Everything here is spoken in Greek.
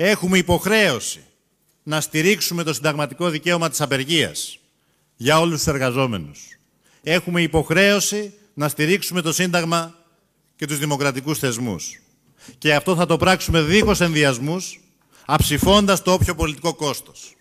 Έχουμε υποχρέωση να στηρίξουμε το συνταγματικό δικαίωμα της απεργίας για όλους τους εργαζόμενους. Έχουμε υποχρέωση να στηρίξουμε το Σύνταγμα και τους δημοκρατικούς θεσμούς. Και αυτό θα το πράξουμε δίχως ενδιασμούς, αψηφώντας το όποιο πολιτικό κόστος.